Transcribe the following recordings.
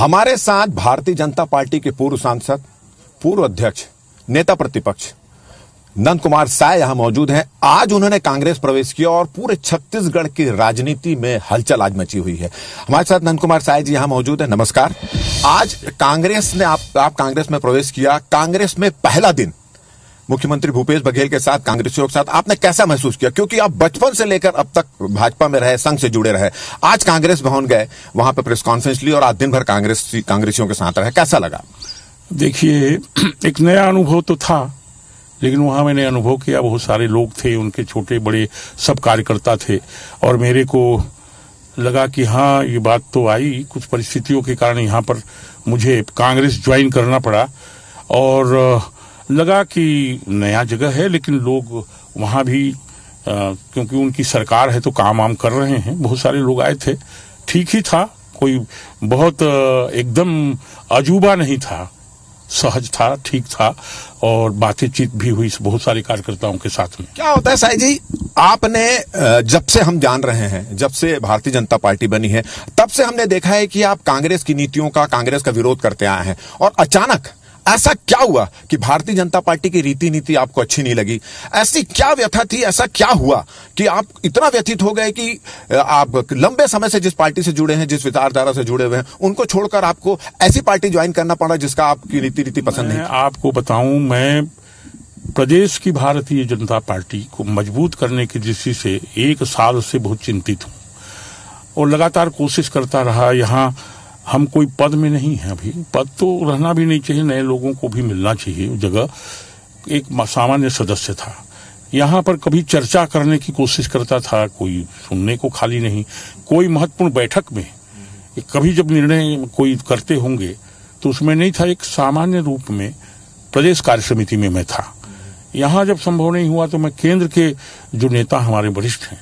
हमारे साथ भारतीय जनता पार्टी के पूर्व सांसद पूर्व अध्यक्ष नेता प्रतिपक्ष नंद कुमार साय यहां मौजूद हैं आज उन्होंने कांग्रेस प्रवेश किया और पूरे छत्तीसगढ़ की राजनीति में हलचल आज मची हुई है हमारे साथ नंद कुमार साय जी यहां मौजूद है नमस्कार आज कांग्रेस ने आप, आप कांग्रेस में प्रवेश किया कांग्रेस में पहला दिन मुख्यमंत्री भूपेश बघेल के साथ कांग्रेसियों के साथ आपने कैसा महसूस किया क्योंकि आप बचपन से लेकर अब तक भाजपा में रहे संघ से जुड़े रहे आज कांग्रेस भवन गए वहां पर प्रेस कॉन्फ्रेंस ली और आज दिन भर कांग्रेस कांग्रेसियों के साथ रहे कैसा लगा देखिए एक नया अनुभव तो था लेकिन वहां मैंने अनुभव किया बहुत सारे लोग थे उनके छोटे बड़े सब कार्यकर्ता थे और मेरे को लगा कि हाँ ये बात तो आई कुछ परिस्थितियों के कारण यहाँ पर मुझे कांग्रेस ज्वाइन करना पड़ा और लगा कि नया जगह है लेकिन लोग वहाँ भी क्योंकि उनकी सरकार है तो काम वाम कर रहे हैं बहुत सारे लोग आए थे ठीक ही था कोई बहुत एकदम अजूबा नहीं था सहज था ठीक था और बातचीत भी हुई बहुत सारे कार्यकर्ताओं के साथ में क्या होता है साई जी आपने जब से हम जान रहे हैं जब से भारतीय जनता पार्टी बनी है तब से हमने देखा है कि आप कांग्रेस की नीतियों का कांग्रेस का विरोध करते आए हैं और अचानक ऐसा क्या हुआ कि भारतीय जनता पार्टी की रीति नीति आपको अच्छी नहीं लगी ऐसी क्या व्यथा थी ऐसा क्या हुआ कि आप इतना व्यथित हो गए कि आप लंबे समय से जिस पार्टी से जुड़े हैं जिस विचारधारा से जुड़े हुए हैं उनको छोड़कर आपको ऐसी पार्टी ज्वाइन करना पड़ा जिसका आपकी रीति रीति पसंद नहीं आपको बताऊं मैं प्रदेश की भारतीय जनता पार्टी को मजबूत करने की दृष्टि से एक साल से बहुत चिंतित हूं और लगातार कोशिश करता रहा यहाँ हम कोई पद में नहीं हैं अभी पद तो रहना भी नहीं चाहिए नए लोगों को भी मिलना चाहिए जगह एक सामान्य सदस्य था यहाँ पर कभी चर्चा करने की कोशिश करता था कोई सुनने को खाली नहीं कोई महत्वपूर्ण बैठक में कभी जब निर्णय कोई करते होंगे तो उसमें नहीं था एक सामान्य रूप में प्रदेश कार्य समिति में मैं था यहाँ जब संभव नहीं हुआ तो मैं केंद्र के जो नेता हमारे वरिष्ठ हैं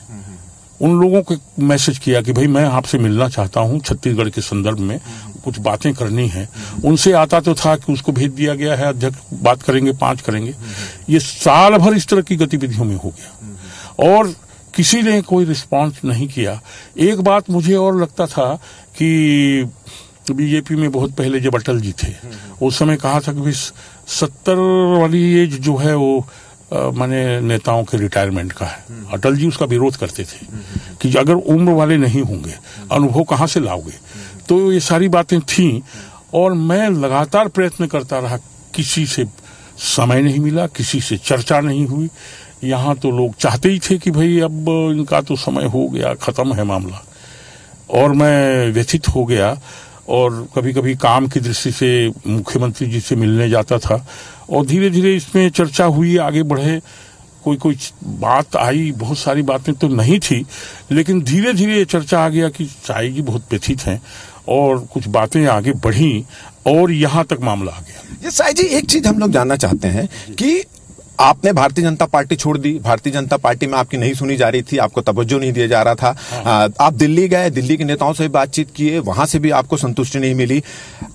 उन लोगों को मैसेज किया कि भाई मैं आपसे मिलना चाहता हूं छत्तीसगढ़ के संदर्भ में कुछ बातें करनी है उनसे आता तो था कि उसको भेज दिया गया है अध्यक्ष बात करेंगे पांच करेंगे ये साल भर इस तरह की गतिविधियों में हो गया और किसी ने कोई रिस्पांस नहीं किया एक बात मुझे और लगता था कि बीजेपी में बहुत पहले जब अटल जी थे उस समय कहा था कि सत्तर वाली एज जो है वो माने नेताओं के रिटायरमेंट का है अटल जी उसका विरोध करते थे कि अगर उम्र वाले नहीं होंगे अनुभव कहाँ से लाओगे तो ये सारी बातें थी और मैं लगातार प्रयत्न करता रहा किसी से समय नहीं मिला किसी से चर्चा नहीं हुई यहाँ तो लोग चाहते ही थे कि भाई अब इनका तो समय हो गया ख़त्म है मामला और मैं व्यथित हो गया और कभी कभी काम की दृष्टि से मुख्यमंत्री जी से मिलने जाता था और धीरे धीरे इसमें चर्चा हुई आगे बढ़े कोई कोई बात आई बहुत सारी बातें तो नहीं थी लेकिन धीरे धीरे ये चर्चा आ गया कि साई जी बहुत व्यथित हैं और कुछ बातें आगे बढ़ी और यहाँ तक मामला आ गया ये साई जी एक चीज हम लोग जानना चाहते हैं कि आपने भारतीय जनता पार्टी छोड़ दी भारतीय जनता पार्टी में आपकी नहीं सुनी जा रही थी आपको तवज्जो नहीं दिया जा रहा था हाँ। आप दिल्ली गए दिल्ली के नेताओं से बातचीत किए वहां से भी आपको संतुष्टि नहीं मिली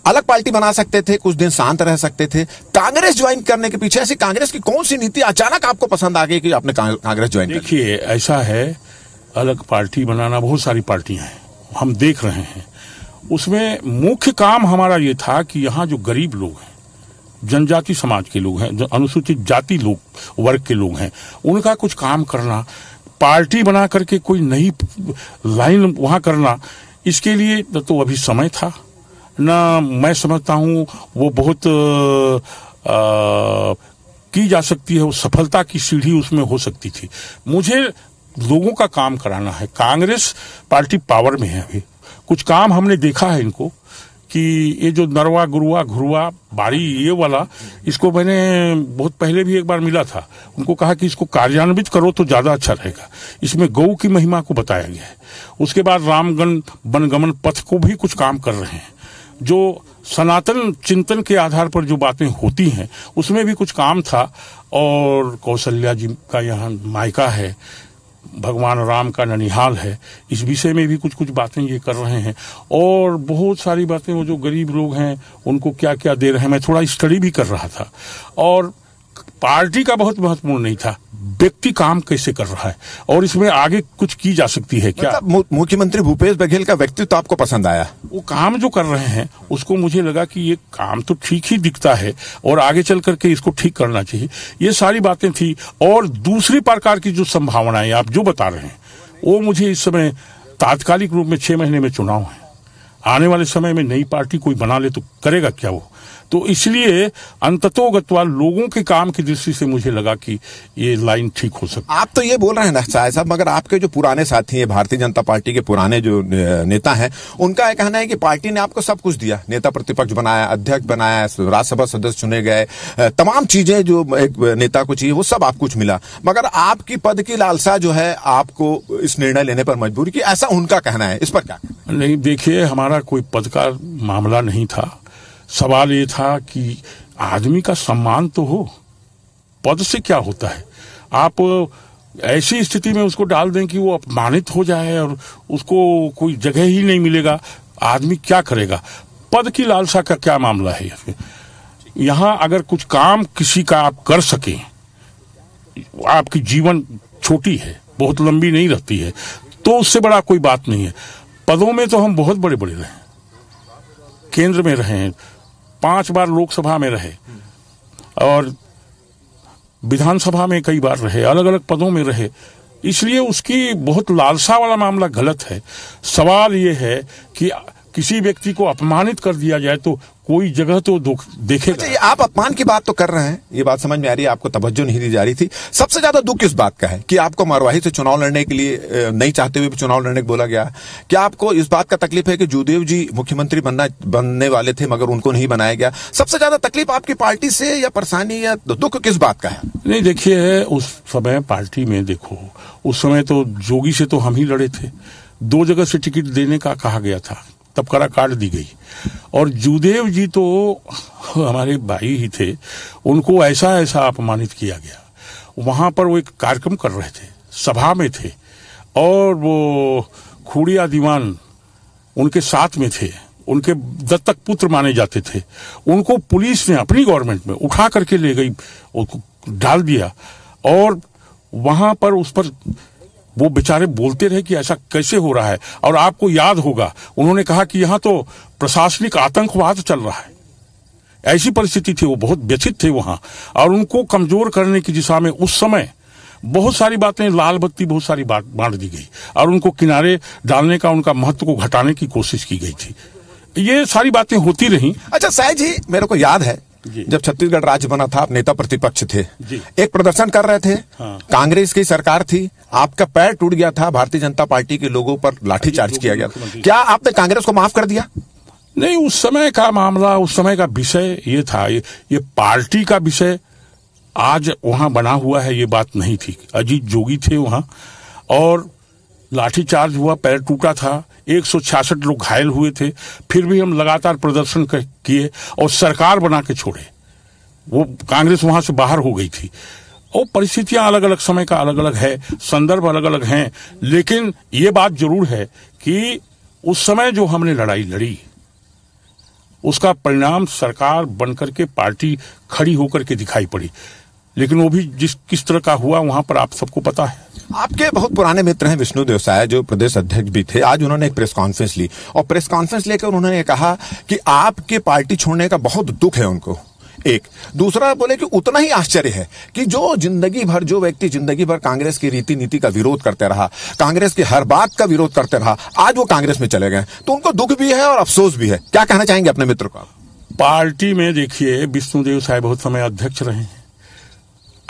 अलग पार्टी बना सकते थे कुछ दिन शांत रह सकते थे कांग्रेस ज्वाइन करने के पीछे ऐसी कांग्रेस की कौन सी नीति अचानक आपको पसंद आ गई कि आपने कांग्रेस ज्वाइन देखिए ऐसा है अलग पार्टी बनाना बहुत सारी पार्टियां हैं हम देख रहे हैं उसमें मुख्य काम हमारा ये था कि यहाँ जो गरीब लोग हैं जनजाति समाज के लोग हैं जो अनुसूचित जाति लोग वर्ग के लोग हैं उनका कुछ काम करना पार्टी बना करके कोई नई लाइन वहाँ करना इसके लिए तो अभी समय था ना मैं समझता हूँ वो बहुत आ, की जा सकती है वो सफलता की सीढ़ी उसमें हो सकती थी मुझे लोगों का काम कराना है कांग्रेस पार्टी पावर में है अभी कुछ काम हमने देखा है इनको कि ये जो नरवा गुरुआ घुरुआ बारी ये वाला इसको मैंने बहुत पहले भी एक बार मिला था उनको कहा कि इसको कार्यान्वित करो तो ज़्यादा अच्छा रहेगा इसमें गऊ की महिमा को बताया गया है उसके बाद रामगण वनगमन पथ को भी कुछ काम कर रहे हैं जो सनातन चिंतन के आधार पर जो बातें होती हैं उसमें भी कुछ काम था और कौशल्या जी का यहाँ मायका है भगवान राम का ननिहाल है इस विषय में भी कुछ कुछ बातें ये कर रहे हैं और बहुत सारी बातें वो जो गरीब लोग हैं उनको क्या क्या दे रहे हैं मैं थोड़ा स्टडी भी कर रहा था और पार्टी का बहुत महत्वपूर्ण नहीं था व्यक्ति काम कैसे कर रहा है और इसमें आगे कुछ की जा सकती है क्या मतलब मुख्यमंत्री भूपेश बघेल का व्यक्तित्व तो आपको पसंद आया वो काम जो कर रहे हैं उसको मुझे लगा कि ये काम तो ठीक ही दिखता है और आगे चल करके इसको ठीक करना चाहिए ये सारी बातें थी और दूसरी प्रकार की जो संभावनाएं आप जो बता रहे हैं वो मुझे इस समय तात्कालिक रूप में छह महीने में चुनाव है आने वाले समय में नई पार्टी कोई बना ले तो करेगा क्या वो तो इसलिए अंततोगतवा लोगों के काम की दृष्टि से मुझे लगा कि ये लाइन ठीक हो सकती आप तो ये बोल रहे हैं ना साहब मगर आपके जो पुराने साथी हैं भारतीय जनता पार्टी के पुराने जो नेता हैं उनका यह कहना है कि पार्टी ने आपको सब कुछ दिया नेता प्रतिपक्ष बनाया अध्यक्ष बनाया राज्यसभा सदस्य चुने गए तमाम चीजें जो एक नेता को चाहिए वो सब आप कुछ मिला मगर आपकी पद की लालसा जो है आपको इस निर्णय लेने पर मजबूर की ऐसा उनका कहना है इस पर क्या नहीं देखिए हमारा कोई पद का मामला नहीं था सवाल ये था कि आदमी का सम्मान तो हो पद से क्या होता है आप ऐसी स्थिति में उसको डाल दें कि वो अपमानित हो जाए और उसको कोई जगह ही नहीं मिलेगा आदमी क्या करेगा पद की लालसा का क्या मामला है यहाँ अगर कुछ काम किसी का आप कर सकें आपकी जीवन छोटी है बहुत लंबी नहीं रहती है तो उससे बड़ा कोई बात नहीं है पदों में तो हम बहुत बड़े बड़े रहे केंद्र में रहे पांच बार लोकसभा में रहे और विधानसभा में कई बार रहे अलग अलग पदों में रहे इसलिए उसकी बहुत लालसा वाला मामला गलत है सवाल ये है कि किसी व्यक्ति को अपमानित कर दिया जाए तो कोई जगह तो देखेगा अच्छा, आप अपमान की बात तो कर रहे हैं ये बात समझ में आ रही है आपको तवज्जो नहीं दी जा रही थी सबसे ज्यादा दुख किस बात का है कि आपको मारवाही से चुनाव लड़ने के लिए नहीं चाहते हुए भी चुनाव लड़ने को बोला गया क्या आपको इस बात का तकलीफ है कि जुदेव जी मुख्यमंत्री बनना बनने वाले थे मगर उनको नहीं बनाया गया सबसे ज्यादा तकलीफ आपकी पार्टी से या परेशानी या दुख किस बात का है नहीं देखिए उस समय पार्टी में देखो उस समय तो जोगी से तो हम ही लड़े थे दो जगह से टिकट देने का कहा गया था तबकरा काट दी गई और जुदेव जी तो हमारे भाई ही थे उनको ऐसा ऐसा अपमानित किया गया वहाँ पर वो एक कार्यक्रम कर रहे थे सभा में थे और वो खुड़िया दीवान उनके साथ में थे उनके दत्तक पुत्र माने जाते थे उनको पुलिस ने अपनी गवर्नमेंट में उठा करके ले गई डाल दिया और वहाँ पर उस पर वो बेचारे बोलते रहे कि ऐसा कैसे हो रहा है और आपको याद होगा उन्होंने कहा कि यहाँ तो प्रशासनिक आतंकवाद चल रहा है ऐसी परिस्थिति थी वो बहुत व्यथित थे वहां और उनको कमजोर करने की दिशा में उस समय बहुत सारी बातें लाल बत्ती बहुत सारी बात बांट दी गई और उनको किनारे डालने का उनका महत्व को घटाने की कोशिश की गई थी ये सारी बातें होती रही अच्छा साय जी मेरे को याद है जब छत्तीसगढ़ राज्य बना था आप नेता प्रतिपक्ष थे एक प्रदर्शन कर रहे थे हाँ। कांग्रेस की सरकार थी आपका पैर टूट गया था भारतीय जनता पार्टी के लोगों पर लाठीचार्ज किया गया क्या आपने कांग्रेस को माफ कर दिया नहीं उस समय का मामला उस समय का विषय ये था ये, ये पार्टी का विषय आज वहां बना हुआ है ये बात नहीं थी अजीत जोगी थे वहां और लाठीचार्ज हुआ पैर टूटा था एक लोग घायल हुए थे फिर भी हम लगातार प्रदर्शन किए और सरकार बना के छोड़े वो कांग्रेस वहां से बाहर हो गई थी और परिस्थितियां अलग अलग समय का अलग अलग है संदर्भ अलग अलग हैं लेकिन ये बात जरूर है कि उस समय जो हमने लड़ाई लड़ी उसका परिणाम सरकार बनकर के पार्टी खड़ी होकर के दिखाई पड़ी लेकिन वो भी जिस किस तरह का हुआ वहां पर आप सबको पता है आपके बहुत पुराने मित्र हैं विष्णु देवसाय जो प्रदेश अध्यक्ष भी थे आज उन्होंने एक प्रेस कॉन्फ्रेंस ली और प्रेस कॉन्फ्रेंस लेकर उन्होंने कहा कि आपके पार्टी छोड़ने का बहुत दुख है उनको एक दूसरा बोले कि उतना ही आश्चर्य है कि जो जिंदगी भर जो व्यक्ति जिंदगी भर कांग्रेस की रीति नीति का विरोध करते रहा कांग्रेस की हर बात का विरोध करते रहा आज वो कांग्रेस में चले गए तो उनको दुख भी है और अफसोस भी है क्या कहना चाहेंगे अपने मित्र का पार्टी में देखिए विष्णुदेव साहब बहुत समय अध्यक्ष रहे हैं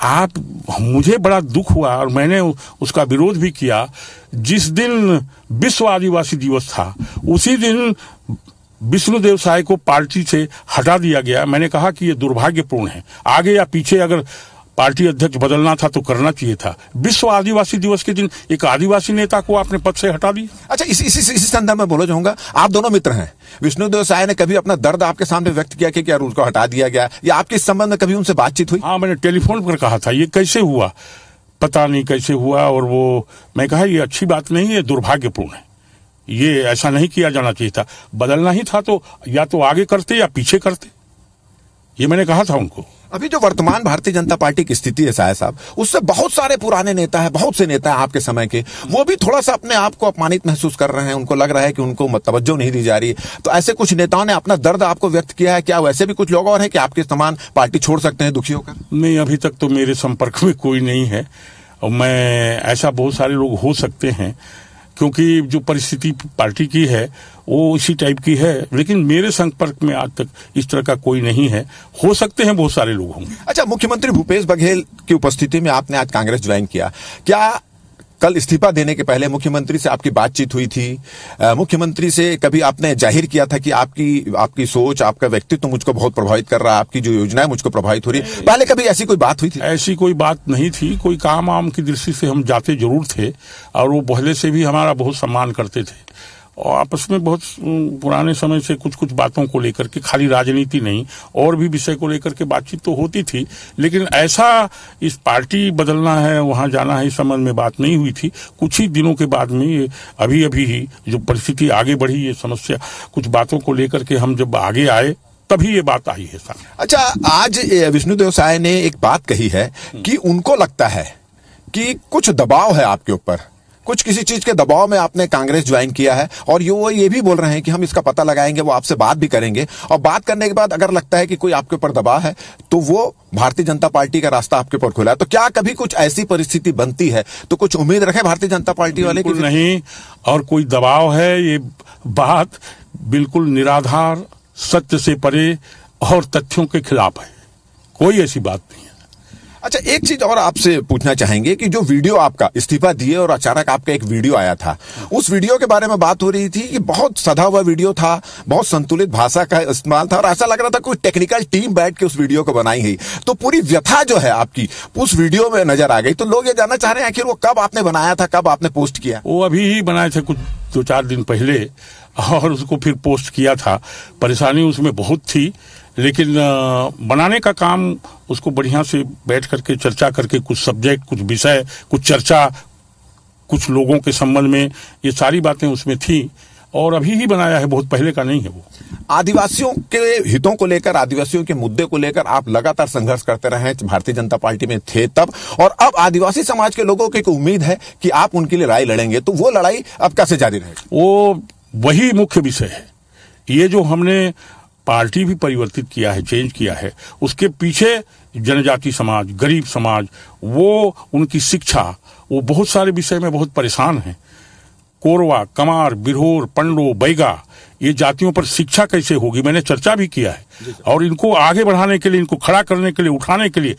आप मुझे बड़ा दुख हुआ और मैंने उसका विरोध भी किया जिस दिन विश्व आदिवासी दिवस था उसी दिन विष्णुदेव साय को पार्टी से हटा दिया गया मैंने कहा कि ये दुर्भाग्यपूर्ण है आगे या पीछे अगर पार्टी अध्यक्ष बदलना था तो करना चाहिए था विश्व आदिवासी दिवस के दिन एक आदिवासी नेता को आपने पद से हटा दिया अच्छा इसी इसी इस संदर्भ में बोला चाहूंगा आप दोनों मित्र हैं विष्णुदेव साय ने कभी अपना दर्द आपके सामने व्यक्त किया कि क्या उनको हटा दिया गया या आपके इस संबंध में कभी उनसे बातचीत हुई हाँ मैंने टेलीफोन पर कहा था ये कैसे हुआ पता नहीं कैसे हुआ और वो मैं कहा ये अच्छी बात नहीं है दुर्भाग्यपूर्ण है ये ऐसा नहीं किया जाना चाहिए था बदलना ही था तो या तो आगे करते या पीछे करते ये मैंने कहा था उनको अभी जो वर्तमान भारतीय जनता पार्टी की स्थिति है साय साहब उससे बहुत सारे पुराने नेता है बहुत से नेता है आपके समय के वो भी थोड़ा सा अपने आप को अपमानित महसूस कर रहे हैं उनको लग रहा है कि उनको तवज्जो नहीं दी जा रही तो ऐसे कुछ नेताओं ने अपना दर्द आपको व्यक्त किया है क्या वैसे भी कुछ लोग और हैं कि आपके समान पार्टी छोड़ सकते हैं दुखी होकर नहीं अभी तक तो मेरे संपर्क में कोई नहीं है मैं ऐसा बहुत सारे लोग हो सकते हैं क्योंकि जो परिस्थिति पार्टी की है वो इसी टाइप की है लेकिन मेरे संपर्क में आज तक इस तरह का कोई नहीं है हो सकते हैं बहुत सारे लोग होंगे अच्छा मुख्यमंत्री भूपेश बघेल की उपस्थिति में आपने आज कांग्रेस ज्वाइन किया क्या कल इस्तीफा देने के पहले मुख्यमंत्री से आपकी बातचीत हुई थी मुख्यमंत्री से कभी आपने जाहिर किया था कि आपकी आपकी सोच आपका व्यक्तित्व तो मुझको बहुत प्रभावित कर रहा है आपकी जो योजना है मुझको प्रभावित हो रही है पहले कभी ऐसी कोई बात हुई थी ऐसी कोई बात नहीं थी कोई काम आम की दृष्टि से हम जाते जरूर थे और वो पहले से भी हमारा बहुत सम्मान करते थे और आपस में बहुत पुराने समय से कुछ कुछ बातों को लेकर के खाली राजनीति नहीं और भी विषय को लेकर के बातचीत तो होती थी लेकिन ऐसा इस पार्टी बदलना है वहाँ जाना है इस संबंध में बात नहीं हुई थी कुछ ही दिनों के बाद में ये अभी अभी ही जो परिस्थिति आगे बढ़ी ये समस्या कुछ बातों को लेकर के हम जब आगे आए तभी ये बात आई है सर अच्छा आज विष्णुदेव साय ने एक बात कही है हम्म। कि उनको लगता है कि कुछ दबाव है आपके ऊपर कुछ किसी चीज के दबाव में आपने कांग्रेस ज्वाइन किया है और ये वो ये भी बोल रहे हैं कि हम इसका पता लगाएंगे वो आपसे बात भी करेंगे और बात करने के बाद अगर लगता है कि कोई आपके ऊपर दबाव है तो वो भारतीय जनता पार्टी का रास्ता आपके ऊपर खुला है तो क्या कभी कुछ ऐसी परिस्थिति बनती है तो कुछ उम्मीद रखे भारतीय जनता पार्टी वाले की नहीं और कोई दबाव है ये बात बिल्कुल निराधार सत्य से परे और तथ्यों के खिलाफ है कोई ऐसी बात नहीं है अच्छा एक चीज और आपसे पूछना चाहेंगे कि जो वीडियो आपका इस्तीफा दिए और अचानक आपका एक वीडियो आया था उस वीडियो के बारे में बात हो रही थी कि बहुत सधा हुआ वीडियो था बहुत संतुलित भाषा का इस्तेमाल था और ऐसा लग रहा था कोई टेक्निकल टीम बैठ के उस वीडियो को बनाई गई तो पूरी व्यथा जो है आपकी उस वीडियो में नजर आ गई तो लोग ये जानना चाह रहे हैं आखिर वो कब आपने बनाया था कब आपने पोस्ट किया वो अभी ही बनाए थे कुछ दो चार दिन पहले और उसको फिर पोस्ट किया था परेशानी उसमें बहुत थी लेकिन बनाने का काम उसको बढ़िया से बैठ करके चर्चा करके कुछ सब्जेक्ट कुछ विषय कुछ चर्चा कुछ लोगों के संबंध में ये सारी बातें उसमें थी और अभी ही बनाया है बहुत पहले का नहीं है वो आदिवासियों के हितों को लेकर आदिवासियों के मुद्दे को लेकर आप लगातार संघर्ष करते रहे भारतीय जनता पार्टी में थे तब और अब आदिवासी समाज के लोगों की उम्मीद है कि आप उनके लिए लड़ाई लड़ेंगे तो वो लड़ाई अब कैसे जारी रहेगी वो वही मुख्य विषय है ये जो हमने पार्टी भी परिवर्तित किया है चेंज किया है उसके पीछे जनजाति समाज गरीब समाज वो उनकी शिक्षा वो बहुत सारे विषय में बहुत परेशान हैं कोरवा कमार बिरहोर पंडो बैगा ये जातियों पर शिक्षा कैसे होगी मैंने चर्चा भी किया है और इनको आगे बढ़ाने के लिए इनको खड़ा करने के लिए उठाने के लिए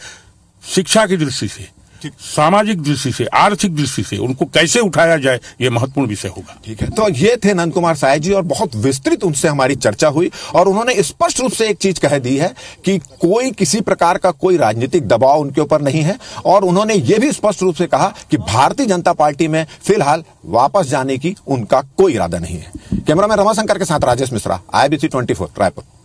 शिक्षा की दृष्टि से आर्थिक सामाजिक दृष्टि से आर्थिक दृष्टि से उनको कैसे उठाया जाए ये महत्वपूर्ण विषय होगा ठीक है तो ये थे नंद कुमार साय जी और बहुत विस्तृत उनसे हमारी चर्चा हुई और उन्होंने स्पष्ट रूप से एक चीज कह दी है कि कोई किसी प्रकार का कोई राजनीतिक दबाव उनके ऊपर नहीं है और उन्होंने ये भी स्पष्ट रूप से कहा कि भारतीय जनता पार्टी में फिलहाल वापस जाने की उनका कोई इरादा नहीं है कैमरामैन रमाशंकर के साथ राजेश मिश्रा आईबीसी ट्वेंटी रायपुर